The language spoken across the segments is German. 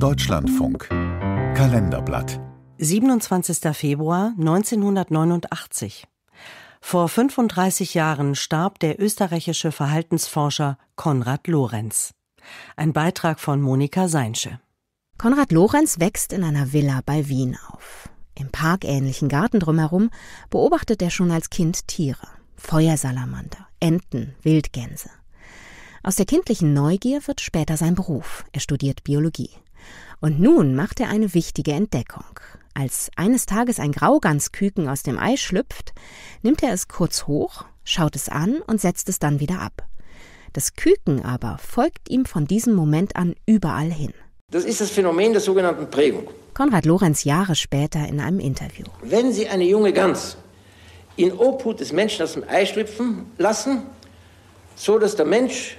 Deutschlandfunk Kalenderblatt 27. Februar 1989 Vor 35 Jahren starb der österreichische Verhaltensforscher Konrad Lorenz. Ein Beitrag von Monika Seinsche. Konrad Lorenz wächst in einer Villa bei Wien auf. Im parkähnlichen Garten drumherum beobachtet er schon als Kind Tiere. Feuersalamander, Enten, Wildgänse. Aus der kindlichen Neugier wird später sein Beruf. Er studiert Biologie. Und nun macht er eine wichtige Entdeckung. Als eines Tages ein Grauganzküken aus dem Ei schlüpft, nimmt er es kurz hoch, schaut es an und setzt es dann wieder ab. Das Küken aber folgt ihm von diesem Moment an überall hin. Das ist das Phänomen der sogenannten Prägung. Konrad Lorenz Jahre später in einem Interview. Wenn Sie eine junge Gans in Obhut des Menschen aus dem Ei schlüpfen lassen, so dass der Mensch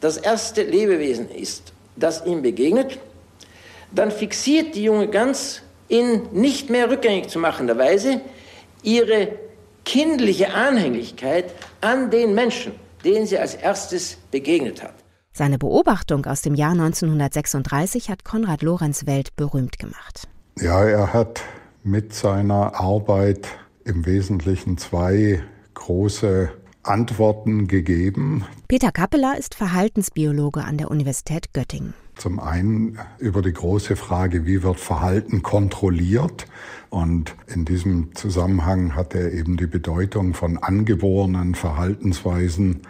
das erste Lebewesen ist, das ihm begegnet, dann fixiert die junge Gans in nicht mehr rückgängig zu machender Weise ihre kindliche Anhänglichkeit an den Menschen, den sie als erstes begegnet hat. Seine Beobachtung aus dem Jahr 1936 hat Konrad Lorenz Welt berühmt gemacht. Ja, er hat mit seiner Arbeit im Wesentlichen zwei große Antworten gegeben. Peter Kappeler ist Verhaltensbiologe an der Universität Göttingen. Zum einen über die große Frage, wie wird Verhalten kontrolliert? Und in diesem Zusammenhang hat er eben die Bedeutung von angeborenen Verhaltensweisen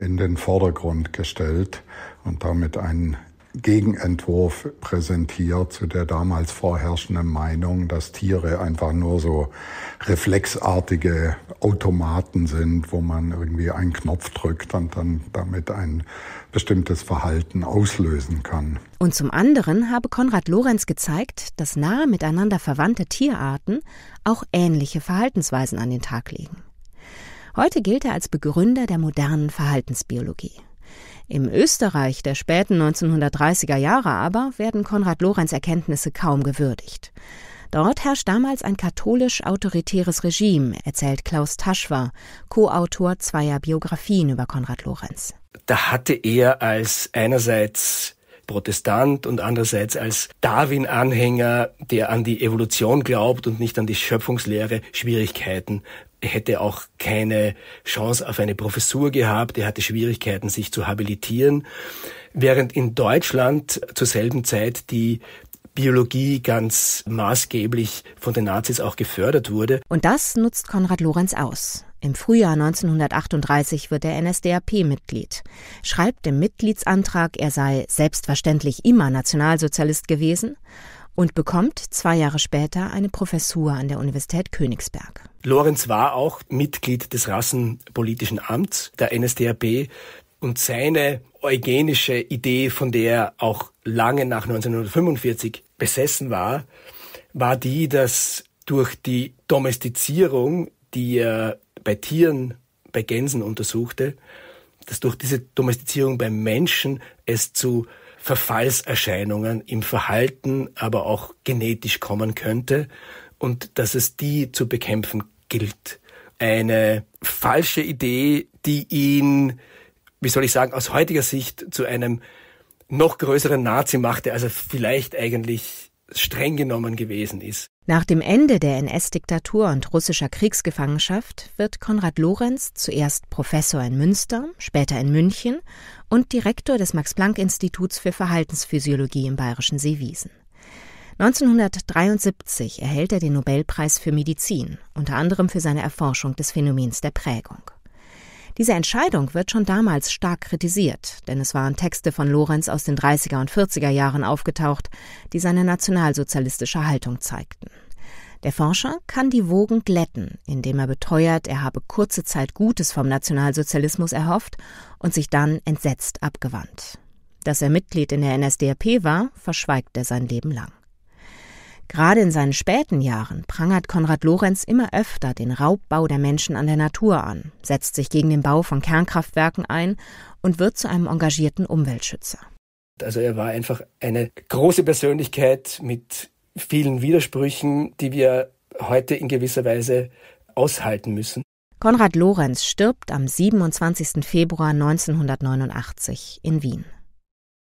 in den Vordergrund gestellt und damit einen Gegenentwurf präsentiert zu der damals vorherrschenden Meinung, dass Tiere einfach nur so reflexartige Automaten sind, wo man irgendwie einen Knopf drückt und dann damit ein bestimmtes Verhalten auslösen kann. Und zum anderen habe Konrad Lorenz gezeigt, dass nahe miteinander verwandte Tierarten auch ähnliche Verhaltensweisen an den Tag legen. Heute gilt er als Begründer der modernen Verhaltensbiologie. Im Österreich der späten 1930er Jahre aber werden Konrad Lorenz Erkenntnisse kaum gewürdigt. Dort herrscht damals ein katholisch-autoritäres Regime, erzählt Klaus Taschwa, Co-Autor zweier Biografien über Konrad Lorenz. Da hatte er als einerseits Protestant und andererseits als Darwin-Anhänger, der an die Evolution glaubt und nicht an die Schöpfungslehre, Schwierigkeiten, er hätte auch keine Chance auf eine Professur gehabt, er hatte Schwierigkeiten, sich zu habilitieren, während in Deutschland zur selben Zeit die Biologie ganz maßgeblich von den Nazis auch gefördert wurde. Und das nutzt Konrad Lorenz aus. Im Frühjahr 1938 wird er NSDAP-Mitglied, schreibt im Mitgliedsantrag, er sei selbstverständlich immer Nationalsozialist gewesen und bekommt zwei Jahre später eine Professur an der Universität Königsberg. Lorenz war auch Mitglied des Rassenpolitischen Amts der NSDAP und seine eugenische Idee, von der er auch lange nach 1945 besessen war, war die, dass durch die Domestizierung, die er bei Tieren, bei Gänsen untersuchte, dass durch diese Domestizierung beim Menschen es zu Verfallserscheinungen im Verhalten, aber auch genetisch kommen könnte und dass es die zu bekämpfen gilt. Eine falsche Idee, die ihn, wie soll ich sagen, aus heutiger Sicht zu einem noch größeren Nazi machte, als er vielleicht eigentlich streng genommen gewesen ist. Nach dem Ende der NS-Diktatur und russischer Kriegsgefangenschaft wird Konrad Lorenz zuerst Professor in Münster, später in München und Direktor des Max-Planck-Instituts für Verhaltensphysiologie im bayerischen Seewiesen. 1973 erhält er den Nobelpreis für Medizin, unter anderem für seine Erforschung des Phänomens der Prägung. Diese Entscheidung wird schon damals stark kritisiert, denn es waren Texte von Lorenz aus den 30er und 40er Jahren aufgetaucht, die seine nationalsozialistische Haltung zeigten. Der Forscher kann die Wogen glätten, indem er beteuert, er habe kurze Zeit Gutes vom Nationalsozialismus erhofft und sich dann entsetzt abgewandt. Dass er Mitglied in der NSDAP war, verschweigt er sein Leben lang. Gerade in seinen späten Jahren prangert Konrad Lorenz immer öfter den Raubbau der Menschen an der Natur an, setzt sich gegen den Bau von Kernkraftwerken ein und wird zu einem engagierten Umweltschützer. Also er war einfach eine große Persönlichkeit mit vielen Widersprüchen, die wir heute in gewisser Weise aushalten müssen. Konrad Lorenz stirbt am 27. Februar 1989 in Wien.